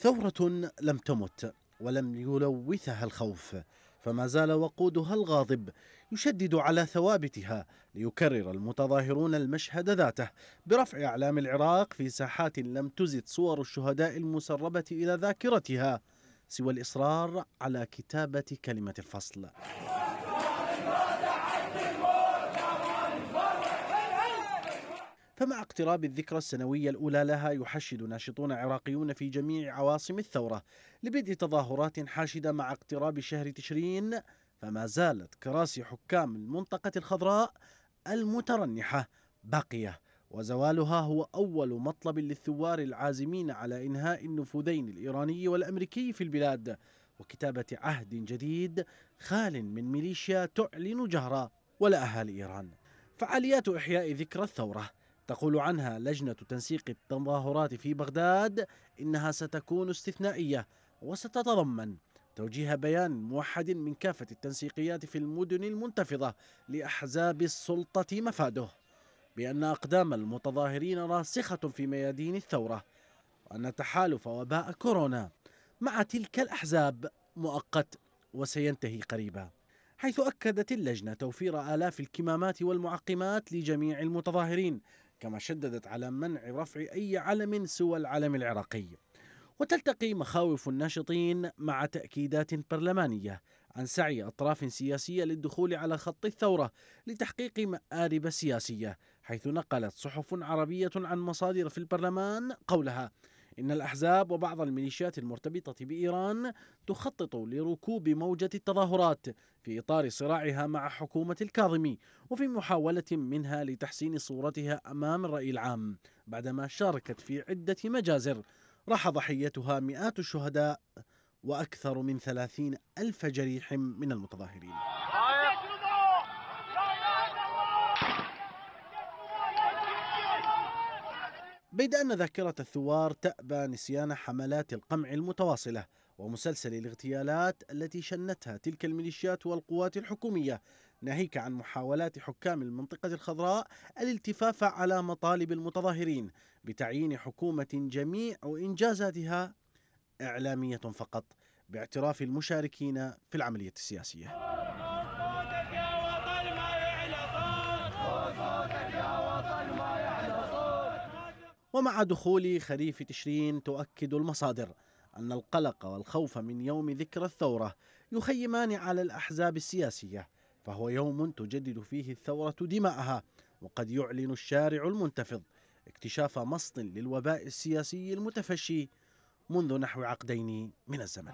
ثورة لم تمت ولم يلوثها الخوف فما زال وقودها الغاضب يشدد على ثوابتها ليكرر المتظاهرون المشهد ذاته برفع اعلام العراق في ساحات لم تزد صور الشهداء المسربه الى ذاكرتها سوى الاصرار على كتابه كلمه الفصل فمع اقتراب الذكرى السنوية الأولى لها يحشد ناشطون عراقيون في جميع عواصم الثورة لبدء تظاهرات حاشدة مع اقتراب شهر تشرين فما زالت كراسي حكام المنطقة الخضراء المترنحة باقية وزوالها هو أول مطلب للثوار العازمين على إنهاء النفوذين الإيراني والأمريكي في البلاد وكتابة عهد جديد خال من ميليشيا تعلن جهرا ولا أهالي إيران فعاليات إحياء ذكرى الثورة تقول عنها لجنة تنسيق التظاهرات في بغداد إنها ستكون استثنائية وستتضمن توجيه بيان موحد من كافة التنسيقيات في المدن المنتفضة لأحزاب السلطة مفاده بأن أقدام المتظاهرين راسخة في ميادين الثورة وأن تحالف وباء كورونا مع تلك الأحزاب مؤقت وسينتهي قريبا حيث أكدت اللجنة توفير آلاف الكمامات والمعقمات لجميع المتظاهرين كما شددت على منع رفع أي علم سوى العلم العراقي وتلتقي مخاوف الناشطين مع تأكيدات برلمانية عن سعي أطراف سياسية للدخول على خط الثورة لتحقيق مآرب سياسية حيث نقلت صحف عربية عن مصادر في البرلمان قولها إن الأحزاب وبعض الميليشيات المرتبطة بإيران تخطط لركوب موجة التظاهرات في إطار صراعها مع حكومة الكاظمي وفي محاولة منها لتحسين صورتها أمام الرأي العام بعدما شاركت في عدة مجازر راح ضحيتها مئات الشهداء وأكثر من ثلاثين ألف جريح من المتظاهرين بيد أن ذاكرة الثوار تأبى نسيان حملات القمع المتواصلة ومسلسل الاغتيالات التي شنتها تلك الميليشيات والقوات الحكومية ناهيك عن محاولات حكام المنطقة الخضراء الالتفاف على مطالب المتظاهرين بتعيين حكومة جميع إنجازاتها إعلامية فقط باعتراف المشاركين في العملية السياسية ومع دخول خريف تشرين تؤكد المصادر أن القلق والخوف من يوم ذكرى الثورة يخيمان على الأحزاب السياسية فهو يوم تجدد فيه الثورة دماءها وقد يعلن الشارع المنتفض اكتشاف مصد للوباء السياسي المتفشي منذ نحو عقدين من الزمن